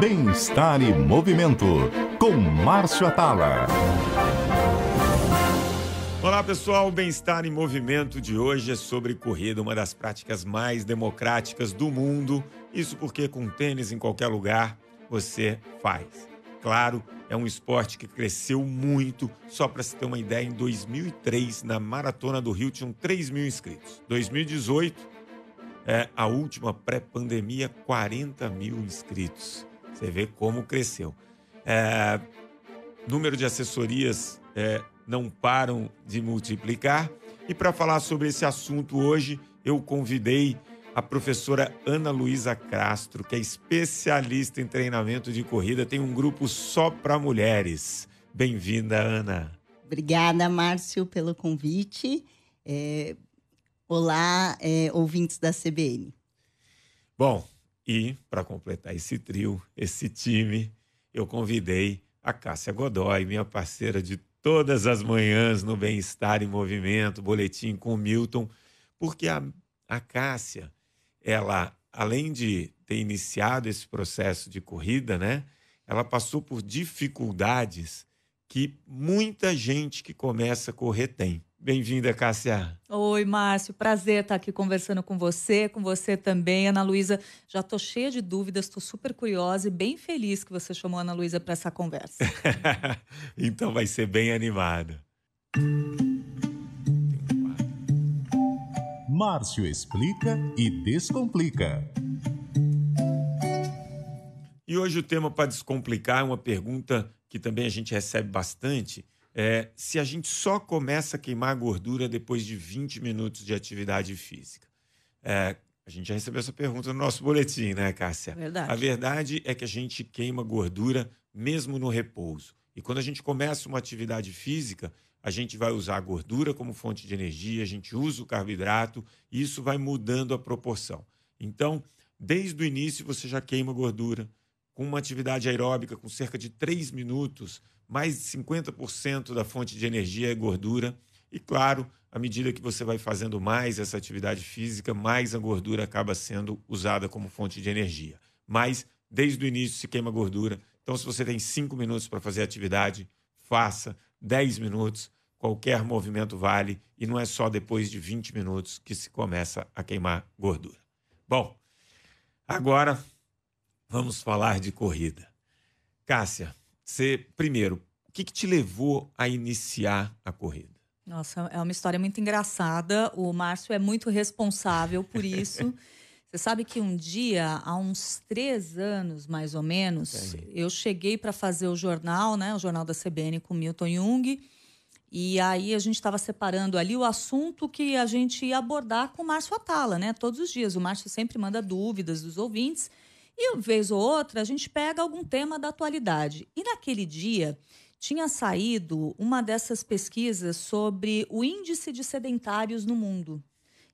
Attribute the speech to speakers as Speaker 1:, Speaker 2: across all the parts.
Speaker 1: Bem-Estar e Movimento, com Márcio Atala. Olá pessoal, o Bem-Estar em Movimento de hoje é sobre corrida, uma das práticas mais democráticas do mundo. Isso porque com tênis em qualquer lugar você faz. Claro, é um esporte que cresceu muito. Só para se ter uma ideia, em 2003, na Maratona do Rio, tinham 3 mil inscritos. 2018, é, a última pré-pandemia, 40 mil inscritos. Você vê como cresceu. É, número de assessorias é, não param de multiplicar. E para falar sobre esse assunto hoje, eu convidei a professora Ana Luísa Castro, que é especialista em treinamento de corrida, tem um grupo só para mulheres. Bem-vinda, Ana.
Speaker 2: Obrigada, Márcio, pelo convite. É... Olá, é, ouvintes da CBN.
Speaker 1: Bom, e, para completar esse trio, esse time, eu convidei a Cássia Godoy, minha parceira de todas as manhãs no Bem-Estar em Movimento, boletim com Milton, porque a, a Cássia, ela, além de ter iniciado esse processo de corrida, né, ela passou por dificuldades que muita gente que começa a correr tem. Bem-vinda, Cássia.
Speaker 3: Oi, Márcio. Prazer estar aqui conversando com você, com você também, Ana Luísa. Já estou cheia de dúvidas, estou super curiosa e bem feliz que você chamou a Ana Luísa para essa conversa.
Speaker 1: então vai ser bem animado. Márcio explica e descomplica. E hoje o tema para descomplicar é uma pergunta que também a gente recebe bastante é, se a gente só começa a queimar gordura depois de 20 minutos de atividade física. É, a gente já recebeu essa pergunta no nosso boletim, né, Cássia? Verdade. A verdade é que a gente queima gordura mesmo no repouso. E quando a gente começa uma atividade física, a gente vai usar a gordura como fonte de energia, a gente usa o carboidrato, e isso vai mudando a proporção. Então, desde o início você já queima gordura. Com uma atividade aeróbica com cerca de 3 minutos, mais de 50% da fonte de energia é gordura. E claro, à medida que você vai fazendo mais essa atividade física, mais a gordura acaba sendo usada como fonte de energia. Mas desde o início se queima gordura. Então, se você tem 5 minutos para fazer atividade, faça 10 minutos, qualquer movimento vale, e não é só depois de 20 minutos que se começa a queimar gordura. Bom, agora vamos falar de corrida. Cássia, você, primeiro, o que, que te levou a iniciar a corrida?
Speaker 3: Nossa, é uma história muito engraçada. O Márcio é muito responsável por isso. Você sabe que um dia, há uns três anos mais ou menos, eu cheguei para fazer o jornal, né, o jornal da CBN com Milton Jung, e aí a gente estava separando ali o assunto que a gente ia abordar com o Márcio Atala, né, todos os dias. O Márcio sempre manda dúvidas dos ouvintes. E, vez ou outra, a gente pega algum tema da atualidade. E naquele dia tinha saído uma dessas pesquisas sobre o índice de sedentários no mundo.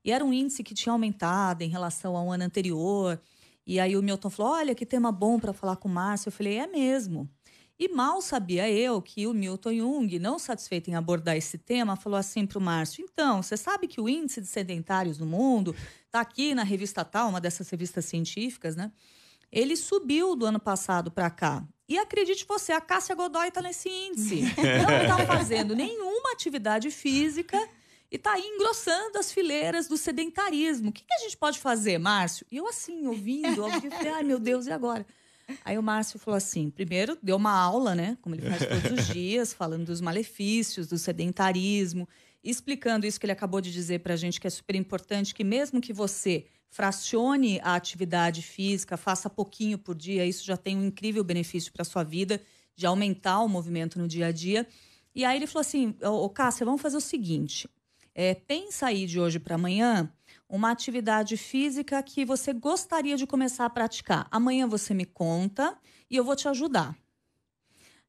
Speaker 3: E era um índice que tinha aumentado em relação ao ano anterior. E aí o Milton falou: Olha, que tema bom para falar com o Márcio. Eu falei: É mesmo. E mal sabia eu que o Milton Jung, não satisfeito em abordar esse tema, falou assim para o Márcio: Então, você sabe que o índice de sedentários no mundo está aqui na revista Tal, uma dessas revistas científicas, né? ele subiu do ano passado para cá. E acredite você, a Cássia Godoy está nesse índice. Não está fazendo nenhuma atividade física e está aí engrossando as fileiras do sedentarismo. O que, que, a gente pode fazer, Márcio? E eu assim, ouvindo, eu falei, ai meu Deus, e agora? Aí o Márcio falou assim: primeiro deu uma aula, né? Como ele faz todos os dias, falando dos malefícios do sedentarismo, explicando isso que ele acabou de dizer para a gente, que é super importante, que mesmo que você fracione a atividade física, faça pouquinho por dia, isso já tem um incrível benefício para a sua vida, de aumentar o movimento no dia a dia. E aí ele falou assim: Ô, Cássia, vamos fazer o seguinte. É, pensa aí de hoje para amanhã uma atividade física que você gostaria de começar a praticar. Amanhã você me conta e eu vou te ajudar.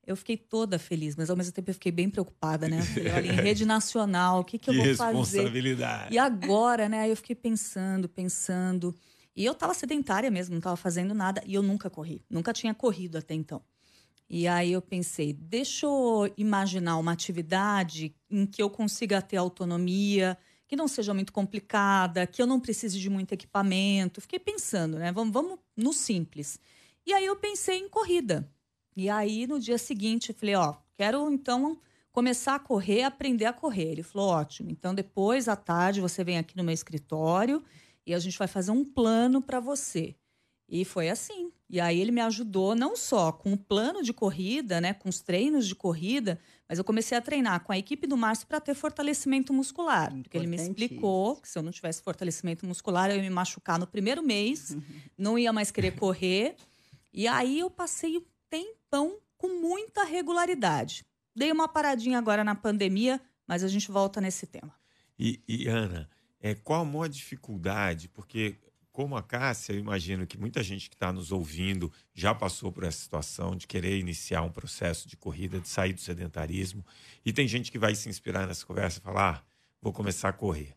Speaker 3: Eu fiquei toda feliz, mas ao mesmo tempo eu fiquei bem preocupada, né? Eu falei, em rede nacional, o que, que, que eu vou responsabilidade. fazer? E agora, né? Aí eu fiquei pensando, pensando. E eu tava sedentária mesmo, não tava fazendo nada. E eu nunca corri, nunca tinha corrido até então. E aí eu pensei, deixa eu imaginar uma atividade em que eu consiga ter autonomia, que não seja muito complicada, que eu não precise de muito equipamento. Fiquei pensando, né? Vamos, vamos no simples. E aí eu pensei em corrida. E aí, no dia seguinte, eu falei, ó, quero então começar a correr, aprender a correr. Ele falou, ótimo. Então, depois, à tarde, você vem aqui no meu escritório e a gente vai fazer um plano para você. E foi assim. E aí ele me ajudou não só com o plano de corrida, né, com os treinos de corrida, mas eu comecei a treinar com a equipe do Márcio para ter fortalecimento muscular, porque ele me explicou que se eu não tivesse fortalecimento muscular, eu ia me machucar no primeiro mês, uhum. não ia mais querer correr. E aí eu passei um tempão com muita regularidade. Dei uma paradinha agora na pandemia, mas a gente volta nesse tema.
Speaker 1: E, e Ana, é, qual a maior dificuldade? Porque, como a Cássia, eu imagino que muita gente que está nos ouvindo já passou por essa situação de querer iniciar um processo de corrida, de sair do sedentarismo. E tem gente que vai se inspirar nessa conversa e falar: ah, vou começar a correr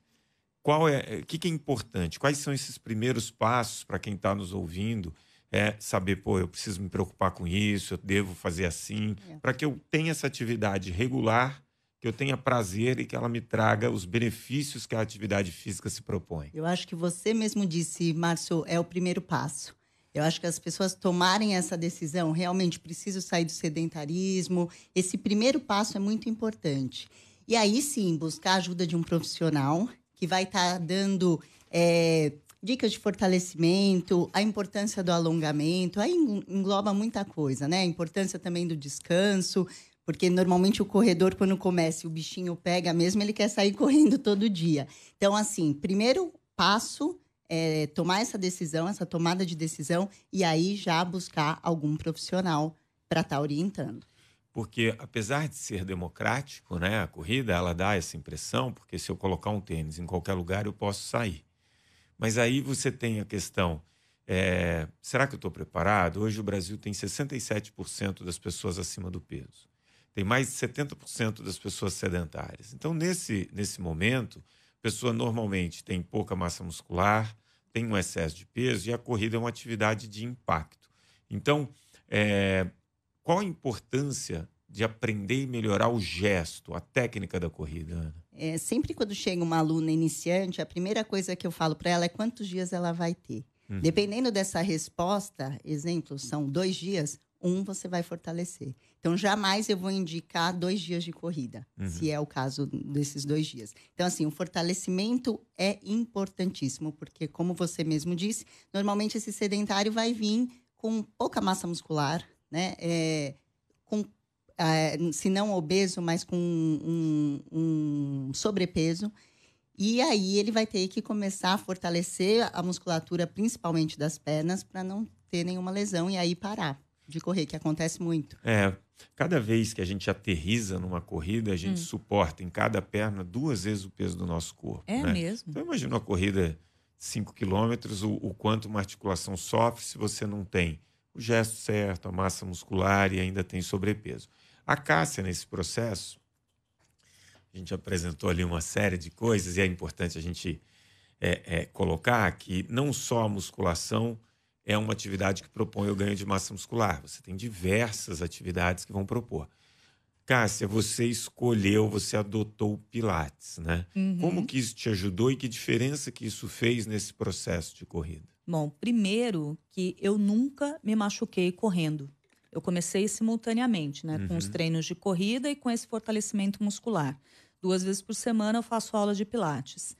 Speaker 1: qual é o é, que, que, é importante? Quais são esses primeiros passos para quem está nos ouvindo é saber, pô, eu preciso me preocupar com isso, eu devo fazer assim, é. para que eu tenha essa atividade regular, que eu tenha prazer e que ela me traga os benefícios que a atividade física se propõe.
Speaker 2: Eu acho que você mesmo disse, Márcio, é o primeiro passo. Eu acho que as pessoas tomarem essa decisão, realmente preciso sair do sedentarismo, esse primeiro passo é muito importante. E aí sim, buscar a ajuda de um profissional que vai estar tá dando é, dicas de fortalecimento, a importância do alongamento, aí engloba muita coisa, né? A importância também do descanso, porque normalmente o corredor, quando começa e o bichinho pega mesmo, ele quer sair correndo todo dia. Então, assim, primeiro passo é tomar essa decisão, essa tomada de decisão, e aí já buscar algum profissional para estar tá orientando.
Speaker 1: Porque, apesar de ser democrático, né, a corrida ela dá essa impressão, porque se eu colocar um tênis em qualquer lugar, eu posso sair. Mas aí você tem a questão: é, será que eu estou preparado? Hoje o Brasil tem 67% das pessoas acima do peso, tem mais de 70% das pessoas sedentárias. Então, nesse, nesse momento, a pessoa normalmente tem pouca massa muscular, tem um excesso de peso e a corrida é uma atividade de impacto. Então, é, qual a importância de aprender e melhorar o gesto, a técnica da corrida, Ana?
Speaker 2: É, sempre quando chega uma aluna iniciante, a primeira coisa que eu falo para ela é quantos dias ela vai ter. Uhum. Dependendo dessa resposta, exemplo, são dois dias, um você vai fortalecer. Então, jamais eu vou indicar dois dias de corrida, uhum. se é o caso desses dois dias. Então, assim, o fortalecimento é importantíssimo, porque, como você mesmo disse, normalmente esse sedentário vai vir com pouca massa muscular, né? É, com ah, se não obeso, mas com um, um sobrepeso. E aí ele vai ter que começar a fortalecer a musculatura, principalmente das pernas, para não ter nenhuma lesão e aí parar de correr, que acontece muito.
Speaker 1: É. Cada vez que a gente aterriza numa corrida, a gente hum. suporta em cada perna duas vezes o peso do nosso corpo. É né? mesmo. Então imagina uma corrida de 5 quilômetros, o, o quanto uma articulação sofre se você não tem o gesto certo, a massa muscular e ainda tem sobrepeso. A Cássia, nesse processo, a gente apresentou ali uma série de coisas e é importante a gente é, é, colocar que não só a musculação é uma atividade que propõe o ganho de massa muscular, você tem diversas atividades que vão propor. Cássia, você escolheu, você adotou o Pilates, né? Uhum. Como que isso te ajudou e que diferença que isso fez nesse processo de corrida?
Speaker 3: Bom, primeiro que eu nunca me machuquei correndo. Eu comecei simultaneamente, né? Uhum. Com os uhum. treinos de corrida e com esse fortalecimento muscular. Duas vezes por semana eu faço aula de pilates.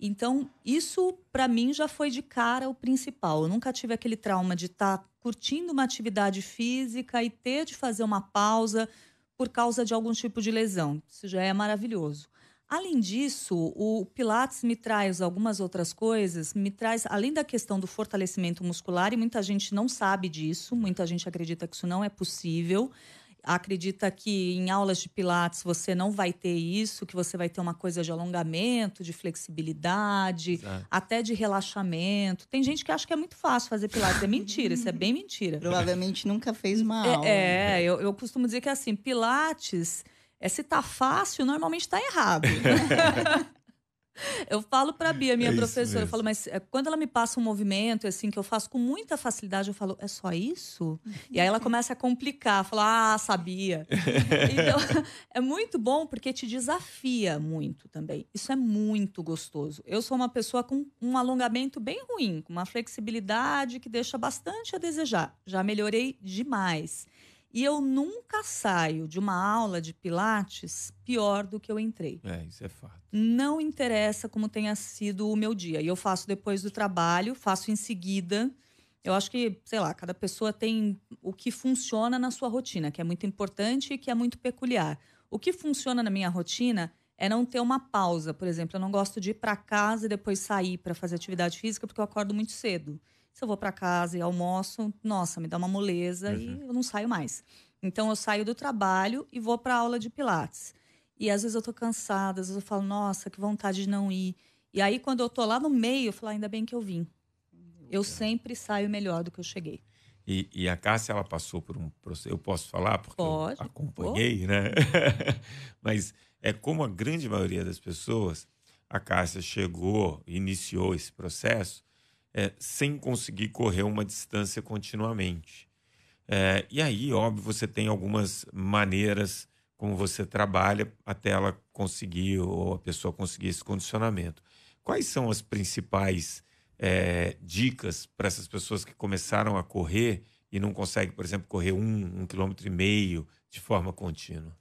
Speaker 3: Então, isso para mim já foi de cara o principal. Eu nunca tive aquele trauma de estar tá curtindo uma atividade física e ter de fazer uma pausa por causa de algum tipo de lesão. Isso já é maravilhoso. Além disso, o Pilates me traz algumas outras coisas, me traz, além da questão do fortalecimento muscular, e muita gente não sabe disso, muita gente acredita que isso não é possível, acredita que em aulas de Pilates você não vai ter isso, que você vai ter uma coisa de alongamento, de flexibilidade, Exato. até de relaxamento. Tem gente que acha que é muito fácil fazer Pilates. É mentira, isso é bem mentira. Provavelmente nunca fez uma é, aula. É, é eu, eu costumo dizer que é assim, Pilates é se tá fácil, normalmente tá errado. eu falo pra Bia, minha é professora, eu falo, mas eh, quando ela me passa um movimento, assim, que eu faço com muita facilidade, eu falo, é só isso? E aí ela começa a complicar, fala, ah, sabia. então, é muito bom porque te desafia muito também. Isso é muito gostoso. Eu sou uma pessoa com um alongamento bem ruim, com uma flexibilidade que deixa bastante a desejar. Já melhorei demais. E eu nunca saio de uma aula de Pilates pior do que eu entrei.
Speaker 1: É, isso é fato.
Speaker 3: Não interessa como tenha sido o meu dia. E eu faço depois do trabalho, faço em seguida. Eu acho que, sei lá, cada pessoa tem o que funciona na sua rotina, que é muito importante e que é muito peculiar. O que funciona na minha rotina é não ter uma pausa. Por exemplo, eu não gosto de ir para casa e depois sair para fazer atividade física porque eu acordo muito cedo. Se eu vou para casa e almoço, nossa, me dá uma moleza uhum. e eu não saio mais. Então eu saio do trabalho e vou para aula de pilates. E às vezes eu tô cansada, às vezes eu falo, nossa, que vontade de não ir. E aí quando eu tô lá no meio, eu falo, ainda bem que eu vim. Eu sempre saio melhor do que eu cheguei.
Speaker 1: E, e, a Cássia, ela passou por um processo. Eu posso falar porque Pode, eu acompanhei, pô. né? Mas é como a grande maioria das pessoas, a Cássia chegou, iniciou esse processo é, sem conseguir correr uma distância continuamente. É, e aí, óbvio, você tem algumas maneiras como você trabalha até ela conseguir ou a pessoa conseguir esse condicionamento. Quais são as principais é, dicas para essas pessoas que começaram a correr e não conseguem, por exemplo, correr um, um quilômetro e meio de forma contínua?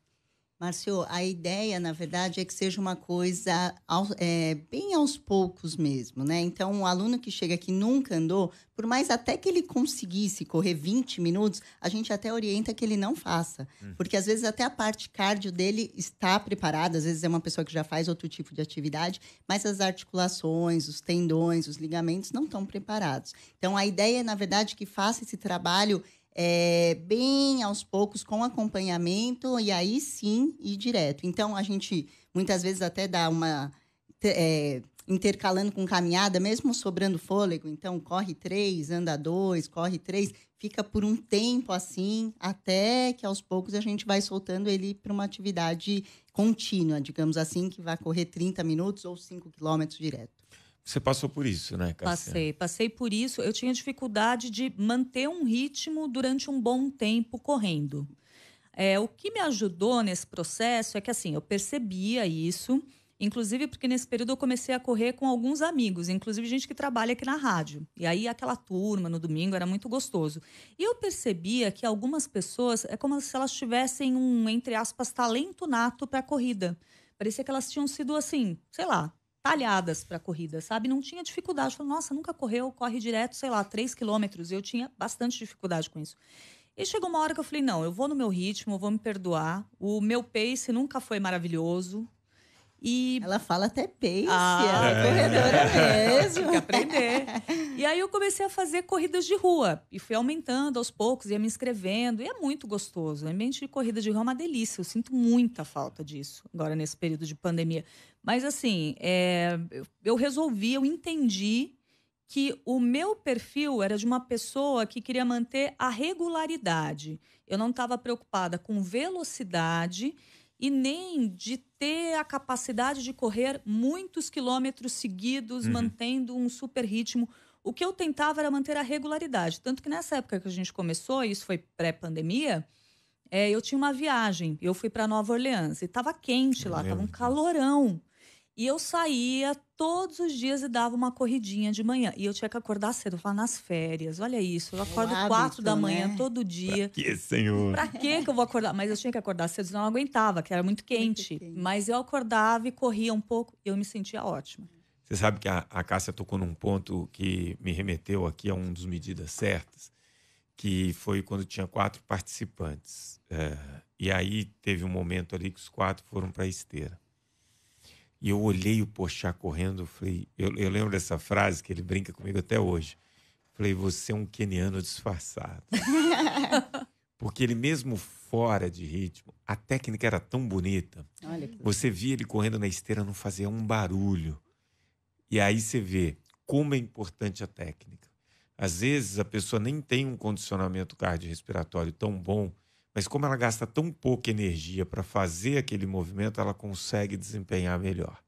Speaker 2: Márcio, a ideia, na verdade, é que seja uma coisa é, bem aos poucos mesmo, né? Então, um aluno que chega que nunca andou, por mais até que ele conseguisse correr 20 minutos, a gente até orienta que ele não faça. Hum. Porque, às vezes, até a parte cardio dele está preparada, às vezes é uma pessoa que já faz outro tipo de atividade, mas as articulações, os tendões, os ligamentos não estão preparados. Então, a ideia é, na verdade, é que faça esse trabalho é, bem aos poucos, com acompanhamento, e aí sim ir direto. Então, a gente muitas vezes até dá uma. É, intercalando com caminhada, mesmo sobrando fôlego, então corre três, anda dois, corre três, fica por um tempo assim, até que aos poucos a gente vai soltando ele para uma atividade contínua, digamos assim, que vai correr 30 minutos ou 5 quilômetros direto.
Speaker 1: Você passou por isso, né, Cássia?
Speaker 3: Passei, passei por isso. Eu tinha dificuldade de manter um ritmo durante um bom tempo correndo. É, o que me ajudou nesse processo é que, assim, eu percebia isso, inclusive porque nesse período eu comecei a correr com alguns amigos, inclusive gente que trabalha aqui na rádio. E aí, aquela turma no domingo era muito gostoso. E eu percebia que algumas pessoas, é como se elas tivessem um, entre aspas, talento nato para a corrida. Parecia que elas tinham sido, assim, sei lá, talhadas para corrida, sabe? Não tinha dificuldade. Falei, nossa, nunca correu, corre direto, sei lá, 3 quilômetros. Eu tinha bastante dificuldade com isso. E chegou uma hora que eu falei, não, eu vou no meu ritmo, eu vou me perdoar. O meu pace nunca foi maravilhoso, e... Ela fala até pace, ah, ela é, é. corredora mesmo. Tem que aprender. E aí eu comecei a fazer corridas de rua. E fui aumentando aos poucos, ia me inscrevendo. E é muito gostoso. O ambiente de corrida de rua é uma delícia. Eu sinto muita falta disso agora nesse período de pandemia. Mas assim, é, eu resolvi, eu entendi que o meu perfil era de uma pessoa que queria manter a regularidade. Eu não estava preocupada com velocidade e nem de ter a capacidade de correr muitos quilômetros seguidos, uhum. mantendo um super ritmo. O que eu tentava era manter a regularidade. Tanto que nessa época que a gente começou, isso foi pré-pandemia, é, eu tinha uma viagem. Eu fui para Nova Orleans e estava quente lá, estava um calorão. E eu saía todos os dias e dava uma corridinha de manhã. E eu tinha que acordar cedo, falar nas férias. Olha isso, eu é acordo hábito, quatro da manhã né? todo dia. Pra
Speaker 1: que, senhor? Pra
Speaker 3: que que eu vou acordar? Mas eu tinha que acordar cedo, senão eu não aguentava, que era muito quente. muito quente. Mas eu acordava e corria um pouco e eu me sentia ótima.
Speaker 1: Você sabe que a, a Cássia tocou num ponto que me remeteu aqui a um dos medidas certas, que foi quando tinha quatro participantes. É, e aí teve um momento ali que os quatro foram para a esteira. E eu olhei o Porchat correndo, falei, eu, eu lembro dessa frase que ele brinca comigo até hoje. Falei, você é um queniano disfarçado. Porque ele mesmo fora de ritmo, a técnica era tão bonita. Você via ele correndo na esteira, não fazia um barulho. E aí você vê como é importante a técnica. Às vezes a pessoa nem tem um condicionamento cardiorrespiratório tão bom mas como ela gasta tão pouca energia para fazer aquele movimento, ela consegue desempenhar melhor.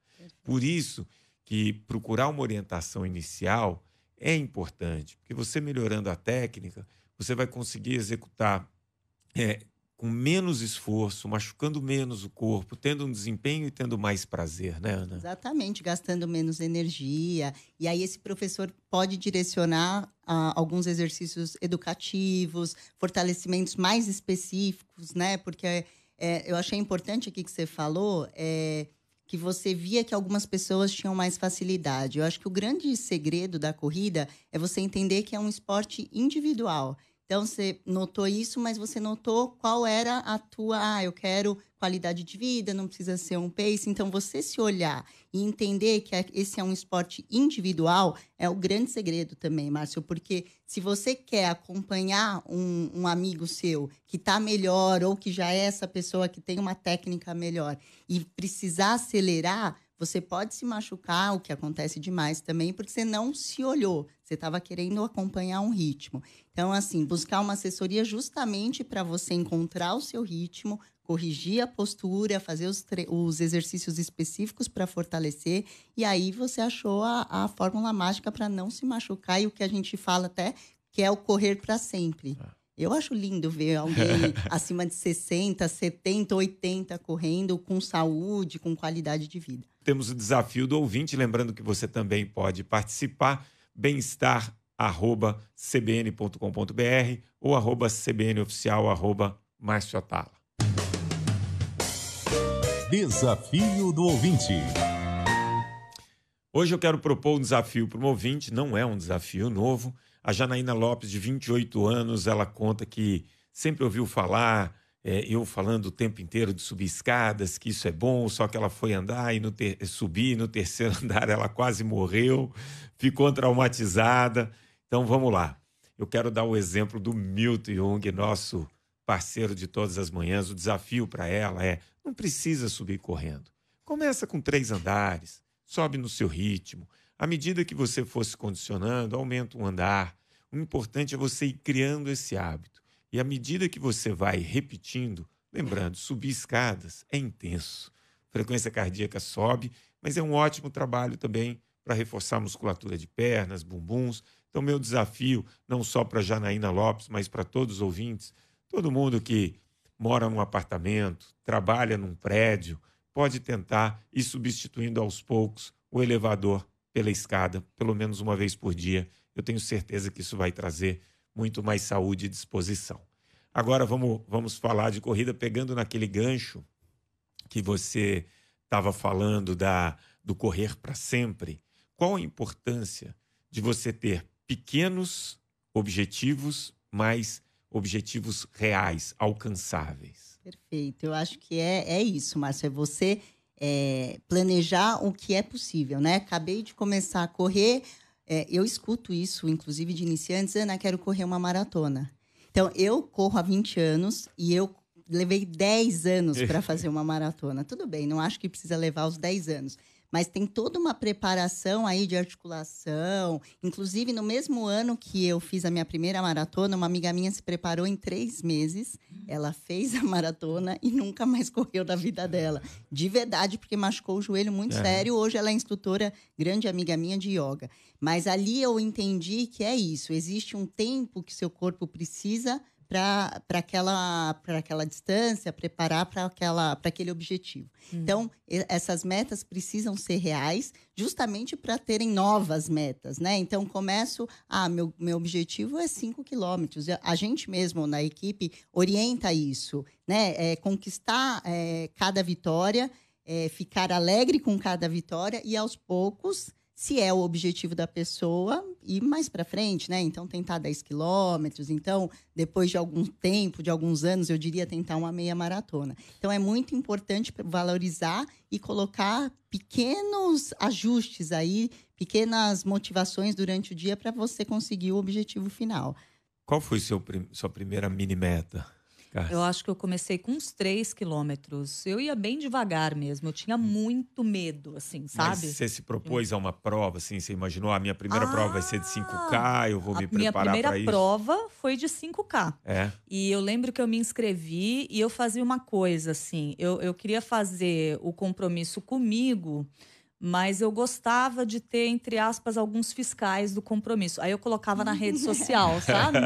Speaker 1: Por isso que procurar uma orientação inicial é importante, porque você melhorando a técnica, você vai conseguir executar é, com menos esforço, machucando menos o corpo, tendo um desempenho e tendo mais prazer, né, Ana?
Speaker 2: Exatamente, gastando menos energia. E aí esse professor pode direcionar ah, alguns exercícios educativos, fortalecimentos mais específicos, né? Porque é, eu achei importante aqui que você falou é, que você via que algumas pessoas tinham mais facilidade. Eu acho que o grande segredo da corrida é você entender que é um esporte individual. Então, você notou isso, mas você notou qual era a tua. Ah, eu quero qualidade de vida, não precisa ser um pace. Então, você se olhar e entender que é, esse é um esporte individual é o grande segredo também, Márcio, porque se você quer acompanhar um, um amigo seu que está melhor ou que já é essa pessoa que tem uma técnica melhor e precisar acelerar você pode se machucar, o que acontece demais também, porque você não se olhou, você estava querendo acompanhar um ritmo. Então, assim, buscar uma assessoria justamente para você encontrar o seu ritmo, corrigir a postura, fazer os, os exercícios específicos para fortalecer, e aí você achou a, a fórmula mágica para não se machucar e o que a gente fala até que é o correr para sempre. Ah. Eu acho lindo ver alguém acima de 60, 70, 80 correndo com saúde, com qualidade de vida.
Speaker 1: Temos o desafio do ouvinte, lembrando que você também pode participar. bem ou arroba cbnoficial arroba Márcio Atala. Desafio do ouvinte. Hoje eu quero propor um desafio para o um ouvinte, não é um desafio novo, a Janaína Lopes, de 28 anos, ela conta que sempre ouviu falar, é, eu falando o tempo inteiro de subir escadas, que isso é bom, só que ela foi andar e no ter, subir, no terceiro andar ela quase morreu, ficou traumatizada. Então vamos lá. Eu quero dar o exemplo do Milton Jung, nosso parceiro de todas as manhãs. O desafio para ela é: não precisa subir correndo. Começa com três andares, sobe no seu ritmo. À medida que você for se condicionando, aumenta um andar, o importante é você ir criando esse hábito. E à medida que você vai repetindo, lembrando, subir escadas é intenso. A frequência cardíaca sobe, mas é um ótimo trabalho também para reforçar a musculatura de pernas, bumbuns. Então, meu desafio, não só para Janaína Lopes, mas para todos os ouvintes, todo mundo que mora num apartamento, trabalha num prédio, pode tentar ir substituindo aos poucos o elevador pela escada, pelo menos uma vez por dia. Eu tenho certeza que isso vai trazer muito mais saúde e disposição. Agora vamos, vamos falar de corrida, pegando naquele gancho que você estava falando da, do correr para sempre. Qual a importância de você ter pequenos objetivos, mas objetivos reais, alcançáveis?
Speaker 2: Perfeito. Eu acho que é, é isso, Márcio. É você é, planejar o que é possível, né? Acabei de começar a correr, é, eu escuto isso, inclusive de iniciantes, Ana, quero correr uma maratona. Então, eu corro há 20 anos e eu levei 10 anos para fazer uma maratona. Tudo bem, não acho que precisa levar os 10 anos mas tem toda uma preparação aí de articulação. Inclusive, no mesmo ano que eu fiz a minha primeira maratona, uma amiga minha se preparou em três meses. Ela fez a maratona e nunca mais correu da vida dela. De verdade, porque machucou o joelho muito é. sério. Hoje ela é instrutora, grande amiga minha de yoga. Mas ali eu entendi que é isso: existe um tempo que seu corpo precisa para aquela, para aquela distância, preparar para aquele objetivo. Hum. Então, essas metas precisam ser reais, justamente para terem novas metas, né? Então, começo, ah, meu, meu objetivo é 5 quilômetros. A gente mesmo na equipe orienta isso, né? É, conquistar é, cada vitória, é, ficar alegre com cada vitória e aos poucos se é o objetivo da pessoa, ir mais para frente, né? Então, tentar 10 quilômetros. Então, depois de algum tempo, de alguns anos, eu diria tentar uma meia maratona. Então, é muito importante valorizar e colocar pequenos ajustes aí, pequenas motivações durante o dia para você conseguir o objetivo final.
Speaker 1: Qual foi seu, sua primeira mini meta? Eu
Speaker 3: assim. acho que eu comecei com uns 3 quilômetros. Eu ia bem devagar mesmo. Eu tinha hum. muito medo, assim, sabe? Mas você se
Speaker 1: propôs a uma prova, assim? Você imaginou, a ah, minha primeira ah, prova vai ser de 5K, ah, eu vou me preparar para isso? Minha primeira prova
Speaker 3: foi de 5K. É. E eu lembro que eu me inscrevi e eu fazia uma coisa, assim. Eu, eu queria fazer o compromisso comigo mas eu gostava de ter, entre aspas, alguns fiscais do compromisso. Aí eu colocava na rede social, sabe?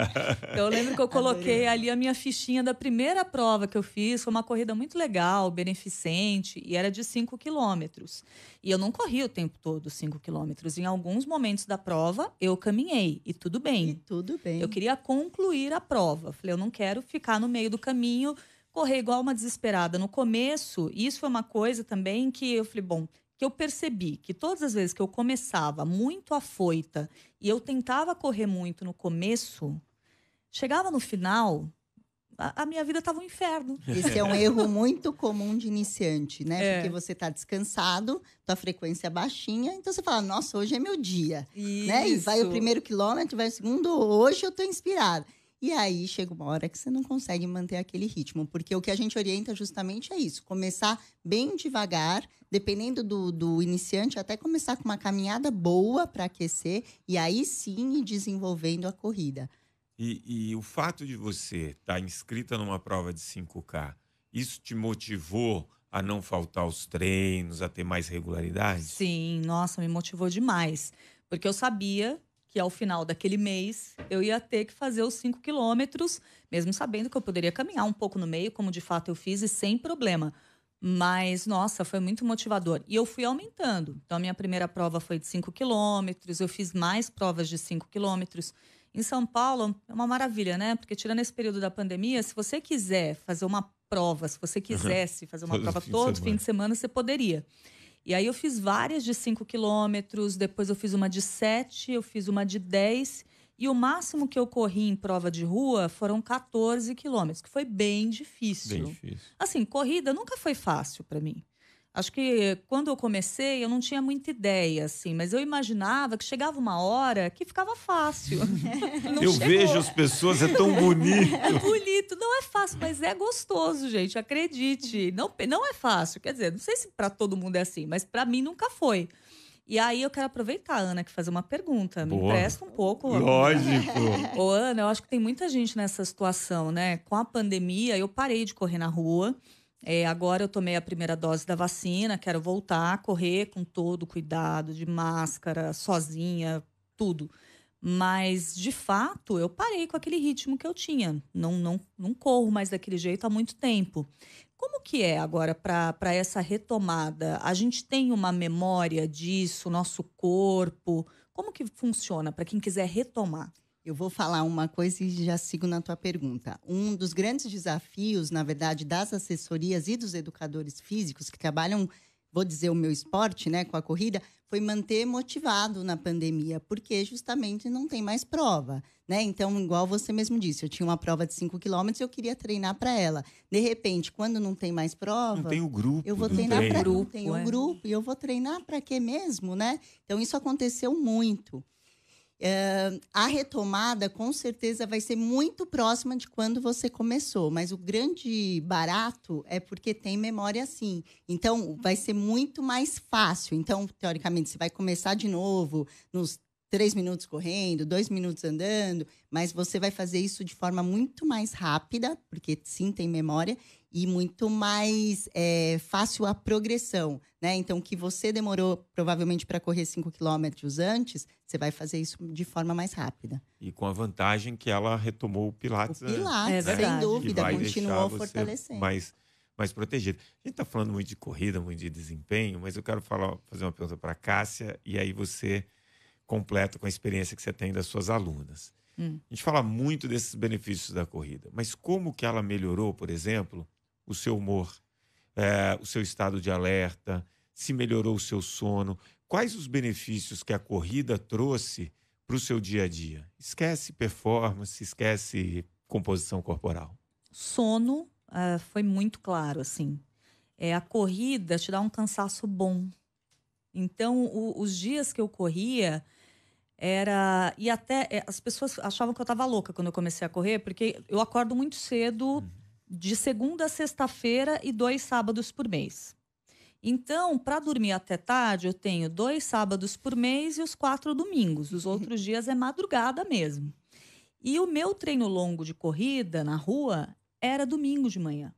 Speaker 3: Então eu lembro que eu coloquei ali a minha fichinha da primeira prova que eu fiz. Foi uma corrida muito legal, beneficente, e era de 5 quilômetros. E eu não corri o tempo todo 5 quilômetros. Em alguns momentos da prova, eu caminhei, e tudo bem. E tudo bem. Eu queria concluir a prova. Falei, eu não quero ficar no meio do caminho, correr igual uma desesperada. No começo, isso foi uma coisa também que eu falei, bom que eu percebi que todas as vezes que eu começava muito afoita e eu tentava correr muito no começo, chegava no final, a, a minha vida estava um inferno. Esse é um erro muito comum de
Speaker 2: iniciante, né? É. Porque você está descansado, tua frequência é baixinha, então você fala, nossa, hoje é meu dia. Isso. Né? E vai o primeiro quilômetro, vai o segundo, hoje eu estou inspirado. E aí chega uma hora que você não consegue manter aquele ritmo, porque o que a gente orienta justamente é isso: começar bem devagar, dependendo do, do iniciante, até começar com uma caminhada boa para aquecer e aí sim ir desenvolvendo a corrida.
Speaker 1: E, e o fato de você estar tá inscrita numa prova de 5K, isso te motivou a não faltar os treinos, a ter mais regularidade?
Speaker 3: Sim, nossa, me motivou demais. Porque eu sabia que ao final daquele mês eu ia ter que fazer os 5 quilômetros, mesmo sabendo que eu poderia caminhar um pouco no meio, como de fato eu fiz, e sem problema. Mas, nossa, foi muito motivador. E eu fui aumentando. Então, a minha primeira prova foi de 5 quilômetros, eu fiz mais provas de 5 quilômetros. Em São Paulo, é uma maravilha, né? Porque, tirando esse período da pandemia, se você quiser fazer uma prova, se você quisesse fazer uma prova todo fim de semana, você poderia. E aí eu fiz várias de 5 quilômetros, depois eu fiz uma de 7, eu fiz uma de 10. E o máximo que eu corri em prova de rua foram 14 quilômetros, que foi bem difícil. Bem difícil. Assim, corrida nunca foi fácil para mim. Acho que quando eu comecei, eu não tinha muita ideia, assim, mas eu imaginava que chegava uma hora que ficava fácil. Né? Não eu chegou. vejo as
Speaker 1: pessoas, é tão bonito.
Speaker 3: É bonito, não é fácil, mas é gostoso, gente, acredite. Não, não é fácil, quer dizer, não sei se para todo mundo é assim, mas para mim nunca foi. E aí eu quero aproveitar, Ana, que fazer uma pergunta. Boa. Me empresta um pouco. Lógico. Ô, Ana, eu acho que tem muita gente nessa situação, né? Com a pandemia, eu parei de correr na rua. É, agora eu tomei a primeira dose da vacina, quero voltar a correr com todo cuidado, de máscara, sozinha, tudo. Mas, de fato, eu parei com aquele ritmo que eu tinha. Não, não, não corro mais daquele jeito há muito tempo. Como que é agora para essa retomada? A gente tem uma memória disso, nosso corpo? Como que funciona para quem quiser retomar? Eu vou falar uma coisa e já sigo
Speaker 2: na tua pergunta. Um dos grandes desafios, na verdade, das assessorias e dos educadores físicos que trabalham, vou dizer, o meu esporte, né, com a corrida, foi manter motivado na pandemia, porque justamente não tem mais prova, né? Então, igual você mesmo disse, eu tinha uma prova de 5 quilômetros eu queria treinar para ela. De repente, quando não tem mais prova, não tem o grupo. Eu vou treinar para grupo, tem o é. grupo e eu vou treinar para quê mesmo, né? Então, isso aconteceu muito. Uh, a retomada com certeza vai ser muito próxima de quando você começou, mas o grande barato é porque tem memória sim. Então, vai ser muito mais fácil. Então, teoricamente, você vai começar de novo nos três minutos correndo, dois minutos andando, mas você vai fazer isso de forma muito mais rápida, porque sim tem memória, e muito mais é, fácil a progressão, né? Então, que você demorou provavelmente para correr cinco quilômetros antes, você vai fazer isso de forma mais rápida.
Speaker 1: E com a vantagem que ela retomou o Pilates. O né? Pilates, né? é sem dúvida, continuou fortalecendo. Mais, mais protegido. A gente está falando muito de corrida, muito de desempenho, mas eu quero falar, fazer uma pergunta para a Cássia, e aí você completo com a experiência que você tem das suas alunas. Hum. A gente fala muito desses benefícios da corrida, mas como que ela melhorou, por exemplo, o seu humor, é, o seu estado de alerta, se melhorou o seu sono, quais os benefícios que a corrida trouxe para o seu dia a dia? Esquece performance, esquece composição corporal.
Speaker 3: Sono uh, foi muito claro, assim. É, a corrida te dá um cansaço bom. Então, o, os dias que eu corria, era. E até é, as pessoas achavam que eu estava louca quando eu comecei a correr, porque eu acordo muito cedo, uhum. de segunda a sexta-feira e dois sábados por mês. Então, para dormir até tarde, eu tenho dois sábados por mês e os quatro domingos. Os uhum. outros dias é madrugada mesmo. E o meu treino longo de corrida na rua era domingo de manhã.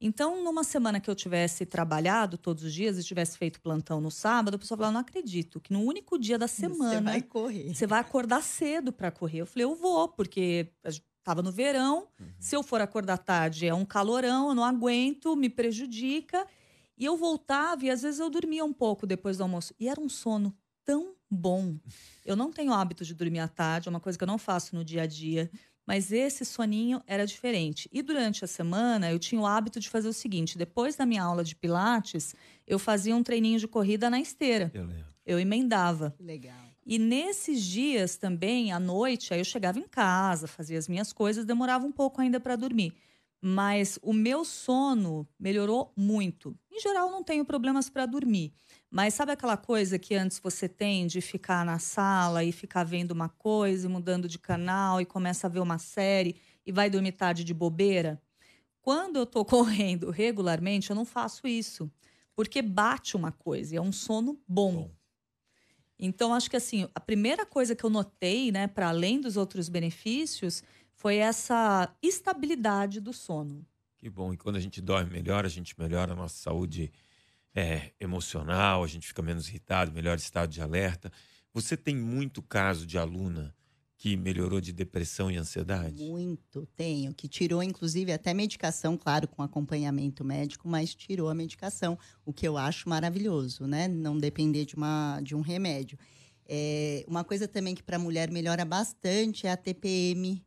Speaker 3: Então, numa semana que eu tivesse trabalhado todos os dias e tivesse feito plantão no sábado, a pessoa falava: não acredito, que no único dia da semana. Você vai correr. Você vai acordar cedo para correr. Eu falei: eu vou, porque estava no verão. Uhum. Se eu for acordar tarde, é um calorão, eu não aguento, me prejudica. E eu voltava e às vezes eu dormia um pouco depois do almoço. E era um sono tão bom. Eu não tenho hábito de dormir à tarde, é uma coisa que eu não faço no dia a dia mas esse soninho era diferente. E durante a semana eu tinha o hábito de fazer o seguinte: depois da minha aula de Pilates, eu fazia um treininho de corrida na esteira. Eu, eu emendava. Legal. E nesses dias também, à noite, aí eu chegava em casa, fazia as minhas coisas, demorava um pouco ainda para dormir mas o meu sono melhorou muito. Em geral, não tenho problemas para dormir, mas sabe aquela coisa que antes você tem de ficar na sala e ficar vendo uma coisa e mudando de canal e começa a ver uma série e vai dormir tarde de bobeira? Quando eu estou correndo regularmente, eu não faço isso, porque bate uma coisa, é um sono bom. bom. Então, acho que assim, a primeira coisa que eu notei, né, para além dos outros benefícios, foi essa estabilidade do sono.
Speaker 1: Que bom. E quando a gente dorme melhor, a gente melhora a nossa saúde é, emocional, a gente fica menos irritado, melhor estado de alerta. Você tem muito caso de aluna que melhorou de depressão e ansiedade?
Speaker 2: Muito, tenho. Que tirou, inclusive, até medicação, claro, com acompanhamento médico, mas tirou a medicação, o que eu acho maravilhoso, né? Não depender de, uma, de um remédio. É, uma coisa também que para a mulher melhora bastante é a TPM,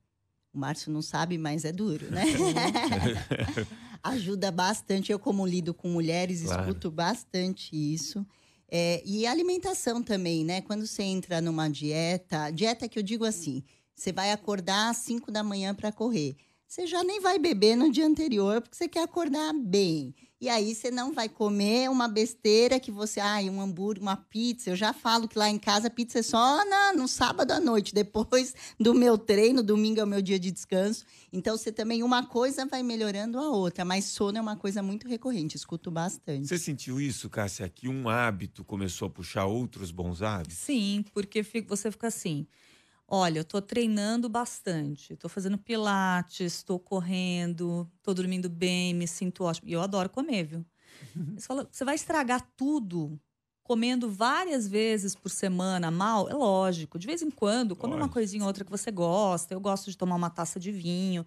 Speaker 2: o Márcio não sabe, mas é duro, né? Ajuda bastante. Eu, como lido com mulheres, claro. escuto bastante isso. É, e alimentação também, né? Quando você entra numa dieta, dieta que eu digo assim, você vai acordar às 5 da manhã para correr. Você já nem vai beber no dia anterior, porque você quer acordar bem. E aí você não vai comer uma besteira que você, ai, um hambúrguer, uma pizza. Eu já falo que lá em casa pizza é só na, no sábado à noite, depois do meu treino, domingo é o meu dia de descanso. Então você também uma coisa vai melhorando a outra, mas sono é uma coisa muito recorrente, escuto
Speaker 3: bastante.
Speaker 1: Você sentiu isso, Cássia, que um hábito começou a puxar outros bons hábitos?
Speaker 3: Sim, porque você fica assim, Olha, eu estou treinando bastante, estou fazendo pilates, estou correndo, estou dormindo bem, me sinto ótimo. E eu adoro comer, viu? Você, uhum. fala, você vai estragar tudo comendo várias vezes por semana mal? É lógico, de vez em quando, come uma coisinha ou outra que você gosta. Eu gosto de tomar uma taça de vinho,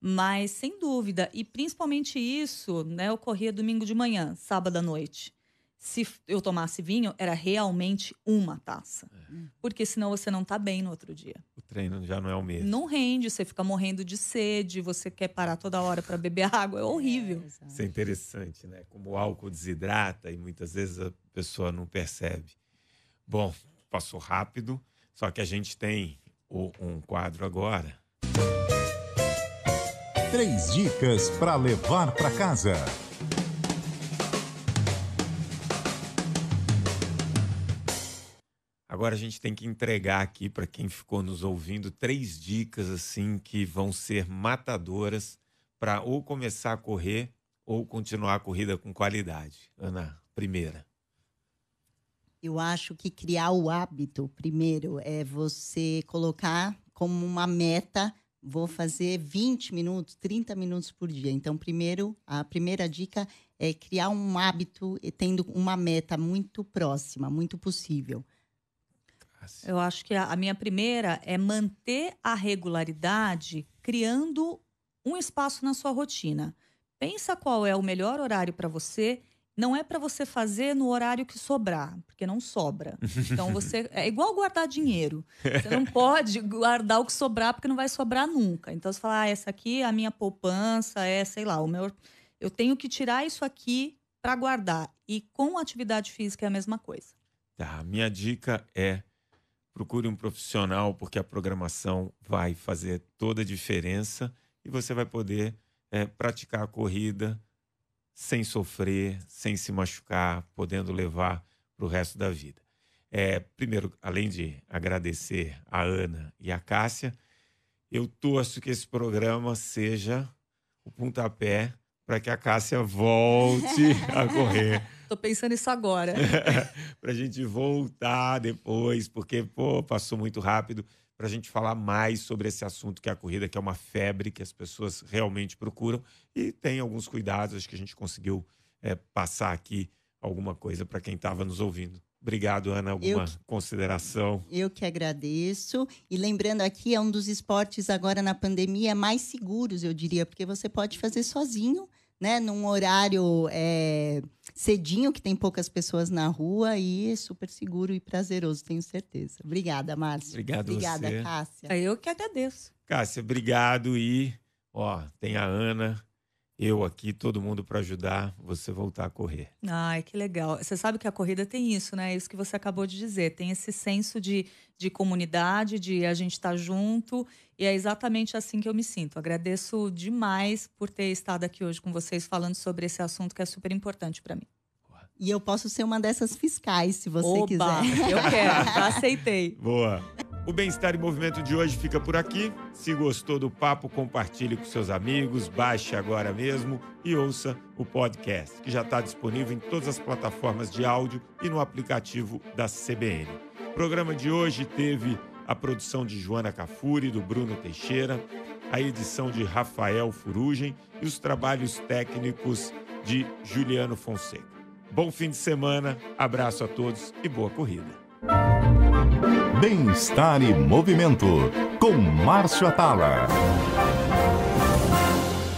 Speaker 3: mas sem dúvida, e principalmente isso, né? Eu corria domingo de manhã, sábado à noite se eu tomasse vinho, era realmente uma taça. É. Hum. Porque senão você não tá bem no outro dia.
Speaker 1: O treino já não é o mesmo.
Speaker 3: Não rende, você fica morrendo de sede, você quer parar toda hora para beber água, é horrível.
Speaker 1: É, Isso é interessante, né? Como o álcool desidrata e muitas vezes a pessoa não percebe. Bom, passou rápido, só que a gente tem o, um quadro agora. Três dicas para levar para casa. Agora a gente tem que entregar aqui para quem ficou nos ouvindo três dicas assim que vão ser matadoras para ou começar a correr ou continuar a corrida com qualidade. Ana, primeira.
Speaker 2: Eu acho que criar o hábito primeiro é você colocar como uma meta vou fazer 20 minutos, 30 minutos por dia. Então, primeiro, a primeira dica é criar
Speaker 3: um hábito tendo uma meta muito próxima, muito possível. Assim. Eu acho que a, a minha primeira é manter a regularidade criando um espaço na sua rotina. Pensa qual é o melhor horário para você. Não é para você fazer no horário que sobrar, porque não sobra. Então você é igual guardar dinheiro. Você não pode guardar o que sobrar porque não vai sobrar nunca. Então você fala, ah, essa aqui é a minha poupança, é, sei lá, o meu eu tenho que tirar isso aqui para guardar. E com atividade física é a mesma coisa.
Speaker 1: Tá, minha dica é procure um profissional, porque a programação vai fazer toda a diferença e você vai poder é, praticar a corrida sem sofrer, sem se machucar, podendo levar para o resto da vida. É, primeiro, além de agradecer a Ana e a Cássia, eu torço que esse programa seja o pontapé para que a Cássia volte a correr.
Speaker 3: Tô pensando isso agora.
Speaker 1: pra gente voltar depois, porque, pô, passou muito rápido. Pra gente falar mais sobre esse assunto que é a corrida, que é uma febre que as pessoas realmente procuram. E tem alguns cuidados, acho que a gente conseguiu é, passar aqui alguma coisa para quem estava nos ouvindo. Obrigado, Ana. Alguma eu que, consideração?
Speaker 2: Eu que agradeço. E lembrando aqui, é um dos esportes agora na pandemia mais seguros, eu diria, porque você pode fazer sozinho, né? Num horário é, cedinho, que tem poucas pessoas na rua e é super seguro e prazeroso, tenho certeza. Obrigada, Márcio. Obrigado Obrigada, você. Cássia. Ah, eu que agradeço.
Speaker 1: Cássia, obrigado e ó, tem a Ana eu aqui, todo mundo para ajudar você voltar a correr.
Speaker 3: Ai, que legal. Você sabe que a corrida tem isso, né? É isso que você acabou de dizer. Tem esse senso de, de comunidade, de a gente estar tá junto. E é exatamente assim que eu me sinto. Agradeço demais por ter estado aqui hoje com vocês falando sobre esse assunto que é super importante para mim.
Speaker 2: E eu posso ser uma dessas fiscais, se você Oba, quiser. Eu quero, já
Speaker 1: aceitei. Boa. O Bem-Estar em Movimento de hoje fica por aqui. Se gostou do papo, compartilhe com seus amigos, baixe agora mesmo e ouça o podcast, que já está disponível em todas as plataformas de áudio e no aplicativo da CBN. O programa de hoje teve a produção de Joana Cafuri, do Bruno Teixeira, a edição de Rafael Furugem e os trabalhos técnicos de Juliano Fonseca. Bom fim de semana, abraço a todos e boa corrida. Bem-estar e movimento com Márcio Atala.